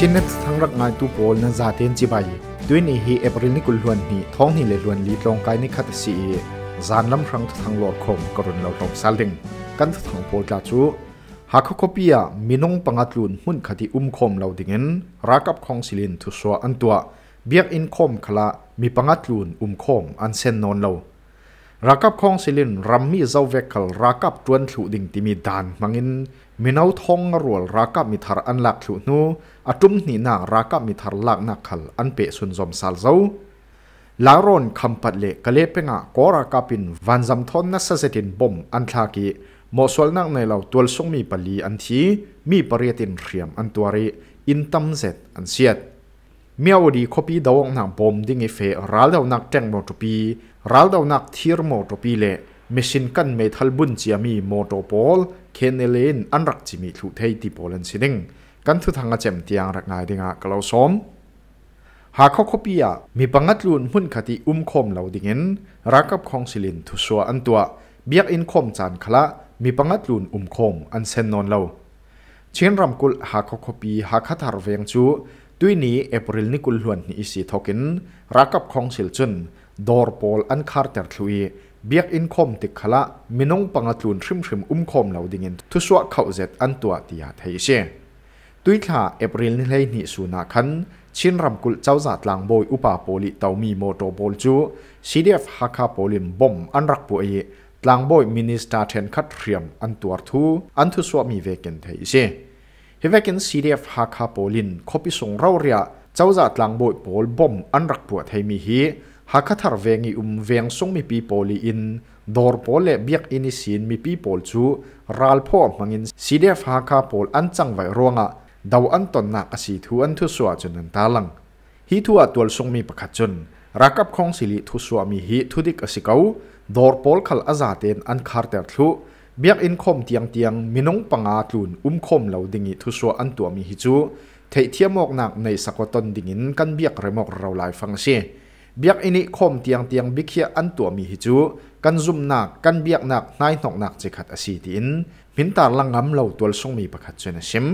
ชินนทั้งรักงานตูโปลนั้นซาเตนจิบายด้วยนี่ฮีเอปริลนิกุลวนนี่ท้องนี่เลยลวนลีตรงกายนี่คัตสีจานลำครั้งทั้งหลอดคมกรุณเราลงซาลิงกันทั้งโปลกาจูหากคขาเปียมินงปังอัตลุนหุ่นคดีอุ้มคมเราดิเงินรักกับของสิลินทุสวอันตัวเบียกอินคมคละมีปังอัตลุนอุ้มคมอันเซนนอนเรารักับคงสิลินรัมมี่เจ้าเวกลรักับจวนถูดิ่งติมีดานมังอินมีนาวทองรัวรักับมิทารอันหลักถูนูอาจุมนีนารักับมิทารหลักนักขลอันเปสุนจอมซาลเจ้าลารอนคำปัดเละกะเลเปงะกอรักับปินวันจำทอนนัสเซตินบอมอันทากีมอสวลนักในเราตัวสงมีปลีอันทีมีปริยตินเรียมอันตัวรีอินตัมเซตอันเซียดมียวดีคบีดองนับอมดิ่งเฟรัลดาวนักแจงมอเตอร์ปีรัลดาวนักทีร์อเตอร์ปีเลมชินกันเมทัลบุนเจียมีมอโตบอลเคนเลนอันรักจิมิทุเทยติโบลันซิดิงกันทุกทางอาเจมตียงรักงายดิงากล่าวซ้อมหากเขาคบียมีปังัดลุนพุ่นขัดอุ้มคมเหล่าดิเงินรักกับของสิลินทุสัวอันตัว เบียกอินคมจานคละ มีปังัดลุนอุ้มคมอันเซนนอนเหล่าเชียนรำกุลหากเขาคบีหากคาถาเวียงจูตุยนี้เอปริลนิกุลวนนี่สีทกินรักกับของสิลจุนดอร์ปอลอันคาร์เตอร์ทุยเบียกอินคอมติขละมินงปังตุนชิมชิมอุ้มคอมเหล่าดิเงิน ทุสวะเข้าเจ็ดอันตัวตียาไทยเชตุยข่าเอปริลนี่เลยนิสุนักันชินรำกุลเจ้าจัดลางโบยอุปาโปลิเตามีโมโตโปลจูซีเดฟฮักคาโปลิมบอมอันรักปุเอลางโบยมินิสตาเทนคัดเรียมอันตัวทูอันทุสวะมีเวกินไทยเช hi vekin CDF Hakha Polin copy song rau ria za tlang boi pol bom an rak pu thei mi hi hakha thar vengi um veng song mi pi poli in dor pol le biak ini sin mi pi pol chu ral pho mangin CDF Hakha Pol an chang vai ronga dau an ton nak asi thu an thu suwa chun talang hi thua tual song mi pakhat chun rakap khong sili thu suwa mi hi thudik asikau dor pol khal azaten an khar ter บียกอินคมเตียงเตียงมินงปังอาตุนอุ้มคมเหล่าดิ่งทุสัวอันตัวมีฮิจูเทีเทียมอกหนักในสกตันดิ่งกันเบียกเรมอกเราหลายฟังเชบียกอินิคมเตียงเตียงบิเคียอันตัวมีฮิจูกันซุ่มหนักกันเบียกนักนายหนกหนักจิขัดอสีดินมินตาลังงำเหล่าตัวส่งมีประคัดเจนชิม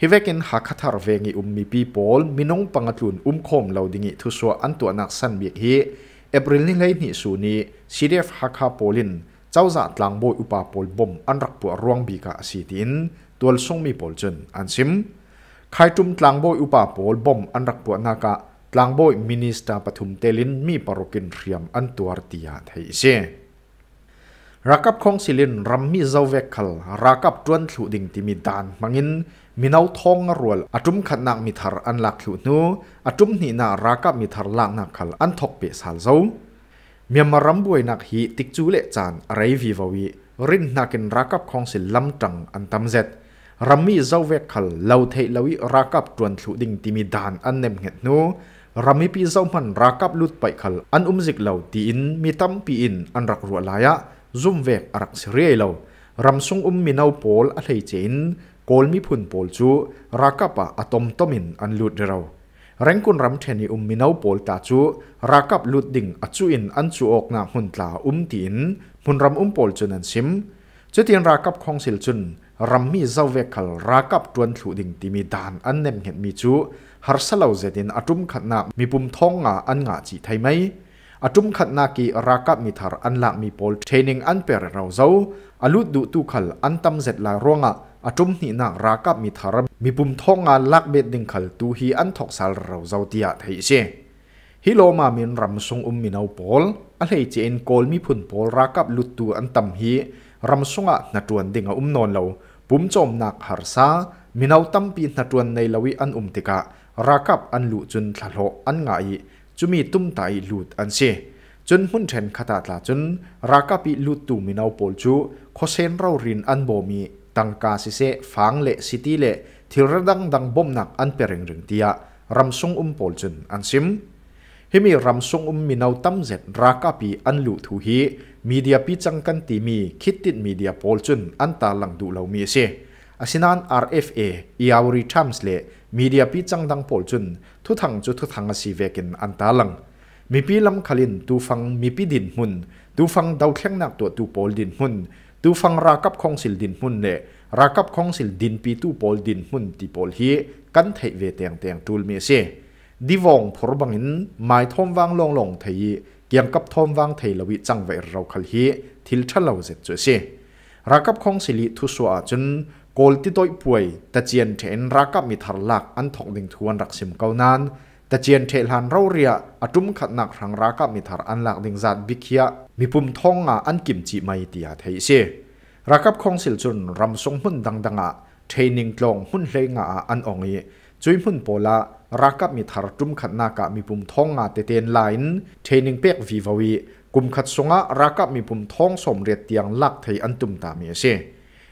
ฮิเวกินฮักคาทาร์เวงิอุ้มมีปีปอลมินงปังอาตุนอุ้มคมเหล่าดิ่งทุสัวอันตัวนักสันเบียกฮีเอปริลนี่เลยนิสูนีซีเดฟฮักคาโปลิน chawza tlangbo upa pol bom anrak pu ruang bi ka asitin tual songmi pol chun ansim khaitum tlangbo upa pol bom anrak pu na ka tlangbo minister pathum telin mi parokin riam an tuar tia thei se rakap khong silin rammi zawvek khal rakap tuan thlu ding timi dan mangin minau thong rual atum khanak mi thar an lak thlu nu atum ni na rakap mi thar lak na khal an thok pe sal zau เมียมารัมบวยนักฮีติกจูเลจานไรวีวาวีรินนักินรักับของสิลำจังอันตำเจ็ดรัมมีเจ้าเวกขลเลาเทลวิรักับจวนสุดิงติมิดานอันเนมเงตโนรัมมีปีเจ้ามันรักับลุดไปขลอันอุ้มจิกเลาตีอินมีตั้มปีอินอันรักรัวลายะ zoom เวกรักสิเรียเลารัมซุงอุ้มมีนาโพลอะไรเจนโกลมีพุนโพลจูรักับปะอะตอมตอมินอันลุดเรา rengkun ramtheni ummino polta chu rakap lut ding achu in an chu okna huntla umti in hunram umpol chun an sim chutin rakap khongsil chun rammi zauve khal rakap tuan thu ding timi dan an nem het mi chu harsalo zetin atum khatna mipum thonga an nga chi thai mai atum khatna ki rakap mi thar an la mi pol training an per rau zau alut du tu khal an tam zet la ronga อาจุมนี่นักรักับมีทารมีปุ่มท้องงานลักเบ็ดดิ่งขลตูฮีอันทกสารเราเจ้าเตียไทยเชฮิโลมามินรำทรงอุมมีนาวโพอลอะไรเจนโกลมีพุ่นโอลรักับลุตูอันตำฮีรำทรงอ่ะนัดวนดิ่งอุมนอนเราปุ่มจอมนักฮารซามินาวตั้มปีนัดวนในลาวิอันอุมติกะรักับอันลุจุนทะเลอันง่ายจุมีตุ้มไตลุดอันเชจนหุ่นเทนขตาตาจนรักับปีลุตูมินาวโพอลจูโคเซนเรารินอันโบมี ca sĩ tangka si se phang le thì le thirdang dang bom nak an pereng ring tia ramsung um pol chun an sim himi ramsung um minau tam zet raka pi an lu thu hi media pi changkan ti mi khitit media pol chun an ta lang du lo mi se asinan rfa iauri times le media pi changdang pol chun thu thang chu thu thang si vekin an ta lang mi pi lam khalin tu phang mi pi din hun tu phang dau thleng nak tu tu pol din hun ตูฟังรากับคงสิลดินมุนเนรากับคงสิลดินปีตู้พอลดินมุนติปอลฮีกันเทเวเตียงเตียงทูลเมเซดิวองพรบังินหมายทอมวังลงลงเทียเกี่ยงกับทอมวังไทยละวิจังเวรเราคลฮีทิลชันเราเจ็ดเจ็ดเซรากับคงสิลิทุสวาจนโกลติโต้ป่วย แต่เจียนเทนรากับมิทารลักอันทองดิงทวนรักสิมเกานานแต่เจียนเทลันเราเรียอจุมขัดหนักรังรักกับมิถารอันหลักดิงจัดบิกยะมีปุ่มทองอันกิมจิไม่ตียเทเซรักกับคงสิลจุนรำทรงหุ่นดังดังอ่ะเทนิงกลงหุ่นเลงอ่ะอันองอีจุยหุ่นโปลารักกับมิถารจุมขัดหนักมีปุ่มทองอ่ะเตเตนไลน์เทนิงเป็กวีาวีกุมขัดสงะรักกับมีปุ่มทองสมเรียดเตียงหลักไทยอันตุมตามีเซ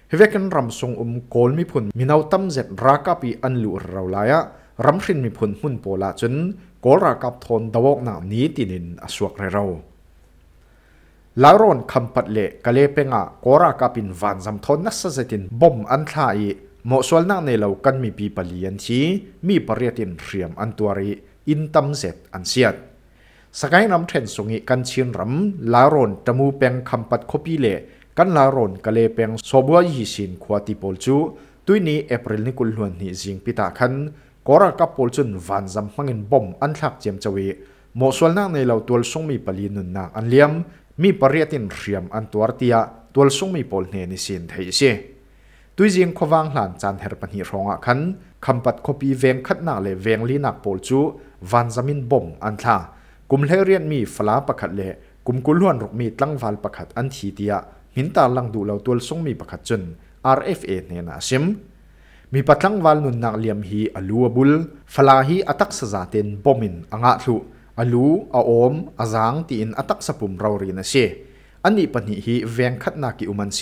เฮเวกันรำทรงอุมโกลมีพุ่นมีนาวตั้มเจ็ดรักกับปีอันล่เราลายะรำรินมีพลนหุ่นโปละจนกอรากับทนดาวกนานี้ตินินอสวกเรเราลารอนคำปัดเละกะเลเปงะกอรากับปินวันจำทนนัสเซตินบอมอันทายหมอสวลนักในเรากันมีปีปลียนชีมีปริยตินเรียมอันตัวรีอินตัมเซตอันเสียดสกายนำเทรนสงิกันเชียนรำลารอนตะมูเปงคำปัดคบีเละกันลารอนกะเลเปงโซบวยีสินควาติโปลจูตุยนี้เอปริลนิกุลหวนนีจิงปิตาคันกรกับปอลจุนวันจำพังเงินบอมอันทักเจียมจวีมอสวลนักในเหล่าตัวส่งมีปลีนุนนักอันเลี้ยมมีปริยตินเรียมอันตัวเตียตัวส่งมีปลเนนิสินไทยเชีตุยจิงควางหลานจันเฮร์ปันฮิรองอักขันคำปัดคบีเวงขัดนักเลเวงลีนักปลจูวันจำมินบอมอันทากุมเลเรียนมีฟลาประคัดเลกุมกุลวนรุกมีตั้งฟันประคัดอันทีเตียหินตาลังดูเหล่าตัวส่งมีประคัดจุน RFA เนนาซิมมีปัจลังวัลนุนนักเลียมฮีอลูบุลฟลาฮีอัตักสซาเตนบอมินอ่างทุอลูอาอมอาจังตีนอัตักสปุมราวรีนเชอันนี้ปนิฮีเวียงขัดนักิอุมันเช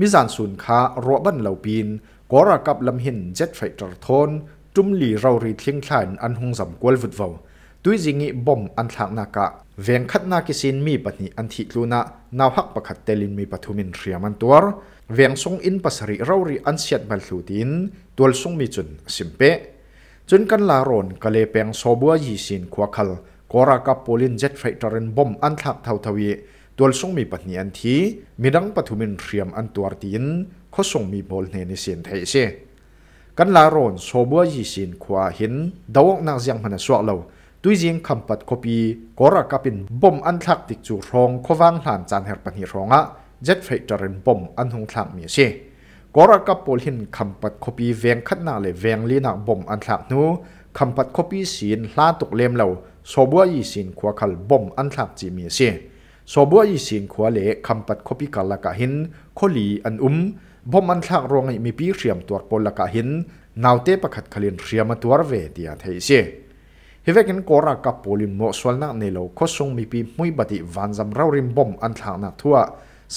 มิจานสุนคาโรบันเลาปีนกอรากับลำหินเจ็ดไฟตรทนจุมลีราวรีทิ้งขานอันหงสำกวลวุดเวาตุยจิงิบอมอันทางนากะเวียงขัดนากิสินมีปนิอันทิลูนะนาวักประคัดเตลินมีปทุมินเรียมันตัวเวียงซงอินปัสริเรารีอันเสียดมาลลุดินตัวซงมีจุนสิมเปจนกันลารอนกะเลเปียงโซบัวยีสินควักลกอรากับโพลินเจ็ตไฟตอร์นบอมอันทักเท่าทวีตัวซงมีปัจญันทีมีดังปฐุมินเรียมอันตัวตินเขาส่งมีบอลเนนิเสียนไทยเซกันลารอนโซบัวยีสินควาหินดาวนักยังมันสวกเราตุยจิงคำปัดคบีกอรากับเป็นบอมอันทักติดจูรองควางหลานจานเฮรปันฮิรองอะเจ็ดไฟจารินบอมอันหงทามมีเชกรักับปอลหินคำปัดคบีแวงขัดนาเลยแวงลีนักบอมอันทามนูคำปัดคบีสีนลาตกเลมเหล่าโซบัวยีสีนขวาคัลบอมอันทามจีมีเชโซบัวยีสีนขวาเละคำปัดคบีกัลละกะหินโคลีอันอุ้มบอมอันทากรองไอมีปีเสียมตัวปอลละกะหิน นาวเตปะขัดขลินเสียมตัวเวทีอาเทเชตุการณ์ก o r a ka polin อ o swal na nilo เ o s o n g สงมีปีม b ย t i vanzam raurim ่มบ่มอัน n า n นัทัว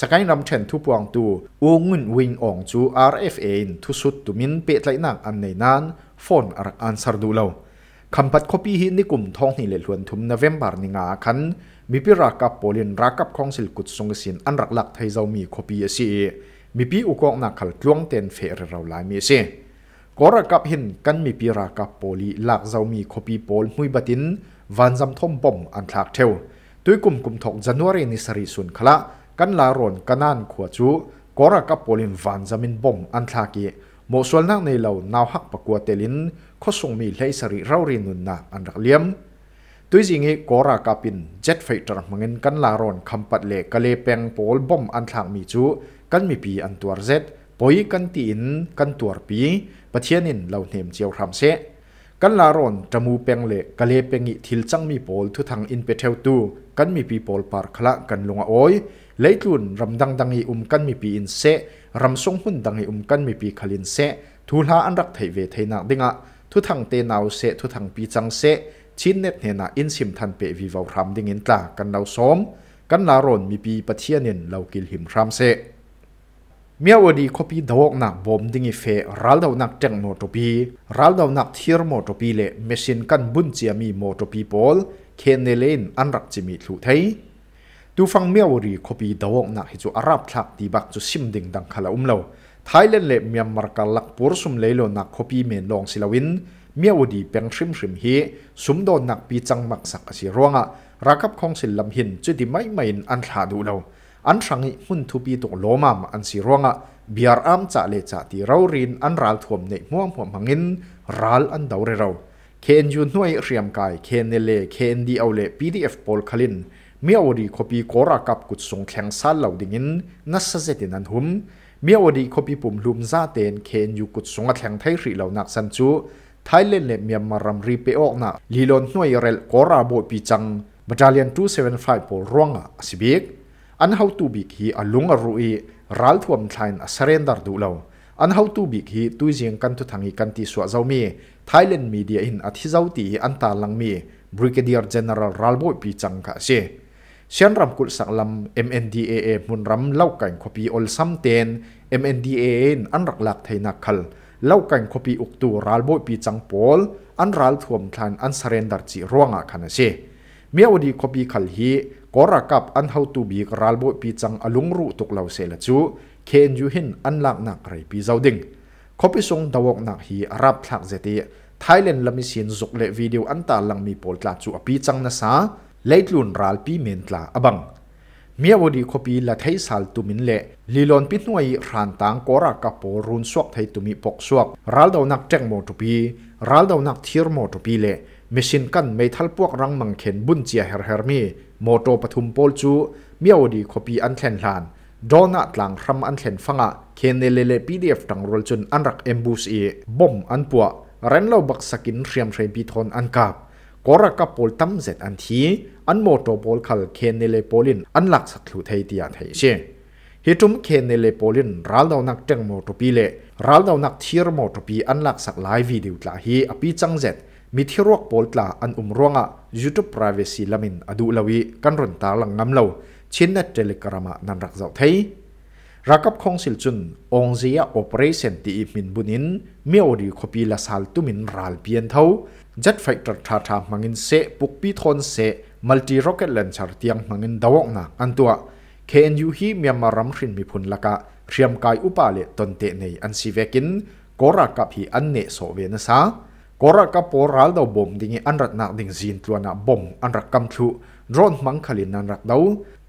สกายนำเชนทุปวงตูอูงุนวิงองจู RFA นทุสุดตุมินเปิดไหลนักอันในนั้นฟอนอันสารดูเลาคำพัดคบีหินนกุมท้องนี่เลหวนทุมนเวมบาร์นิงาคัน มีพิรักับโปลินรักกับของสิลกุดรงสินอันรักหลักไทยเจ้ามีคบีเซีมีปีอุกองนักขัดลวงเตนเฟรเราลายมีเสีกอรักกับหินกันมีพิรักับโปลีหลักเจ้ามีคบีโปลมุยบัดินวันจำทมปมอันทากเทวด้วยกลุ่มกลุ่มองจันวรีนิสรีสุนคละกันลาโรนกันนันขวจูกอรักับโอลินฟันจามินบอมอันทากีหมอส่วนนักในเหล่านาวหักปะกัวเตลินข้อส่งมีเลสริเรารินุนนาอันรักเลียมตัวจริงกอรักับปินเจ็ตไฟตรักมังเงินกันลาโรนคำปัดเล่กะเลเปงโปลบอมอันทางมีจูกันมีปีอันตัวเจ็ตปอยกันตีนกันตัวปีปะเทียนินเหล่าเนมเจียวคำเสกันลาโรนจมูเปงเละกะเลเปงอิทิลจังมีโปลทุทางอินเปเทวตูกันมีปีโปลปาร์คละกันลงอ้อยลยตุนรำดังดังอีอุมกันมีปีอินเซรำทรงหุ่นดังอีอุมกันมีปีคลินเซทูลาอันรักไทยเวไทยนักดิงะทุทังเตนเอาวเซทุทังปีจังเซชิ้นเนตเนนาอินซิมทันเปวีวารำดิงินตลากันเราซ้อมกันลารอนมีปีปะเทียนินเรากิลหิมรำเซเมี่อวันีคบีดอกนักบอมดิ้งเฟรรัลดาวนักแจงโมตบีรัลดาวนักเทียร์โมตบีเล่เมชินกันบุญเจียมีโมตบีบอลเคนเนเลนอันรักจิมิทุไทยตูฟังเมียวรีคบีดาวนักฮิจูอารับทักดีบักจูซิมดิงดังขลาอุมเลวไทยแลนด์เล่เมียนมาร์กัลักปูร์สุมเลโลนักคบีเมนลองสิลาวิน เมียวดีเป็นชิมชิมฮีสุมโดนนักปีจังมักสักสิรวงะรักับของสิลำหินจุดไม่ไม่อันขาดูเลวอันสังมุนทุบีตกโลมามอันสิรวงะ บียร์อัมจ่าเลจ่าที่เราเรียนอันรัลทวมในม่วงหัวมังินรัลอันดาวเรเรา เคนยูนวยเรียมกายเคนเนเลเคนดีเอาเลปีดีเอฟบอลคลินมีอดีคบีกรากับกุดสงแข็งสันเหล่าดิ่งินนัสเซตินันหุมมีอดีคบีปุ่มลุมซาเตนเคนอยู่กุดสงแข็งไทยรีเหล่านักสันจูไทยเลนเนมียมารำรีเปออกนะลีลอนหน่วยเรลกราโบปีจังบัจเลียนทูเซเว่นไฟปอลร่วงอ่ะสิบิกอันเฮาตูบิกฮีอัลลุงอรุยรัลทวมทลายอัสเรนดาร์ดูเหล่าอันเฮาตูบิกฮีตุยเจียงกันทุทังอีกันตีสวะเจ้ามีไทยเลนมีเดียอินอธิเจ้าตีอันตาลังมีบริเกเดียร์เจเนอเรลรัลโบปีจังกะเช sian ram kul sak lam MNDAA mun ram lau kain kopi ol sam ten MNDAA in an rak lak theina khal lau kain kopi uktu ral boi pi chang pol an ral thuam thlan an surrender chi ruanga khana se mi awdi kopi khal hi kora kap an how to bi ral boi pi chang alung ru tuk lau se la chu khen ju hin an lak nak rei pi zauding kopi sung dawok nak hi arab thak zeti Thailand lami sin zuk le video anta lang mi pol tla chu api chang na sa ลทลุนรัลปีเมนตลาอบังมีอดีคบีละไทยสัลตุมินเลลีลอนปิดหน่วยรันตังกอรากะปรุนสวกไทยตุมิปกสวกรัลดาวนักแจ้งโมทุปีรัลดาวนักเทีร์โมทุปีเลมีชินกันไม่ทัลพวกรังมังเขนบุญเจียเฮร์เฮร์มีโมโตปทุมโปลจูมีอดีคบีอันเทนลานดอนัตลังครัมอันเทนฟังะเคนเลเลปีเดฟตังโรลจุนอันรักเอมบูสีบอมอันปัวเรนเลาบักสกินเรียมเรปีทอนอันกับ kora ka pol tam zet an thi an moto pol khal khen ne le polin an lak sak thu thei tia thei she hi tum khen ne le polin ral daw nak teng moto pi le ral daw nak thir moto pi an lak sak lai video tla hi api chang zet mi thirok pol tla an um ronga youtube privacy lamin adu lawi kan ron ta lang ngam lo chin na telegrama nan rak zau thei รักกับคงสิลจุนองเสียโอเปเรชั่นตีมินบุนินเมี่อดีคบีลาสัลตุมินรัลเปียนเทวจัดไฟตรทาทามังินเซปุกปีทนเซมัลติโรเกตเลนชาร์ตียงมังินดาวกนาอันตัวเค็นยูฮีเมียมารัมรินมีพลละกะเรียมกายอุปาเลตันเตในอันซีเวกินกอรักกับฮีอันเนโซเวนซากอรักกับปอรัลดาวบอมดิงอันรักนักดิงจีนตัวนาบอมอันรักกัมชูรอนมังคลินนันรักดาว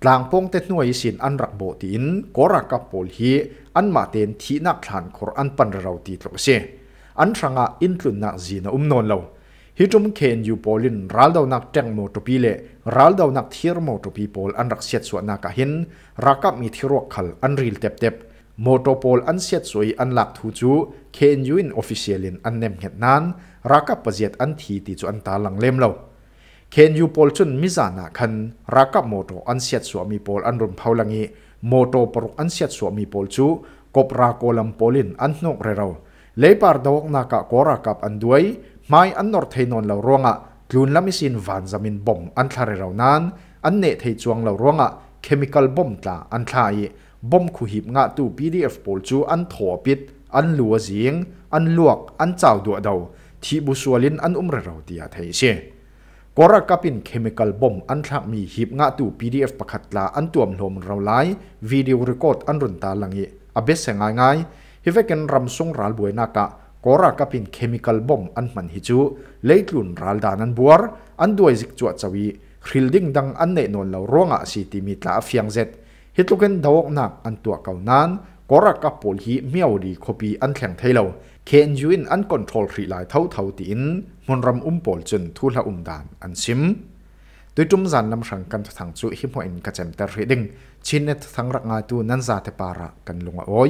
ลางพงเตนวยสินอันรักโบตินกรักกับโพลฮีอันมาเตนที่นักทานคอรอันปันเราตีตรกเสอันสังอาอินทุนนักจีนอุมนนเราฮิจุมเคนยูโพลินรัลดาวนักแจงโมตุปีเลรัลดาวนักเทียร์โมตุปีโพลอันรักเสียดสวนนักหินรักกับมีทิรวกขัลอันรีลเต็บเต็บโมโตโพลอันเสียดสวยอันหลักทูจูเคนยูอินออฟฟิเชียลินอันเนมเหตุนั้นรักกับประเจตอันทีติจูอันตาลังเล่มเราเคนยูพอลจุนมิจานะคันรักกับโมโตอันเสียดสวมีพอลอันรุมเผาลังอีโมโตปรุกอันเสียดสวมีพอลจูกบราโกลัมพอลินอันนกเรเราเลยปาร์ดอกนากะกอรากับอันด้วยไม่อันนอร์เทนอนเราร่วงะกลุนลามิสินวานจามินบอมอันทายรเรานั้นอันเนเอจวงเราร่วงะเคมีคอลบอมตาอันทายบอมคูหิบงะตูพีีเอฟพปลจูอันถอปิดอันลัวเสียงอันลวกอันเจ้าดัวเดาที่บุสวลินอันอุ้มเราเดียเทเช pora kapin chemical bomb an thla mi hip nga tu pdf pakhat la an tuam hlom ro lai video record an run ta langi abe sengai ngai hi veken ramsung ral buena ka ah, kora kapin chemical bomb an man hi chu leitlun ral dan an buar an duai zik chu chawi hrilding dang an nei non lo ronga si ti mi tla afiang zet hitluken dawok nak an tua kaunan kora ka pol hi miaw ri khopi an thay thailo เคนยูนอันคอนโทรลรีไลเท่าเท่าตีนมนรำอุ้มปอลจนทุลาอุ้มดานอันซิมด้วยจุ่มจันนำสังกันทางจุหิมหัวอินกระเจมเตอร์เรดิงชินเนททางรักงาตูนันซาเทปาระกันลงอ้อย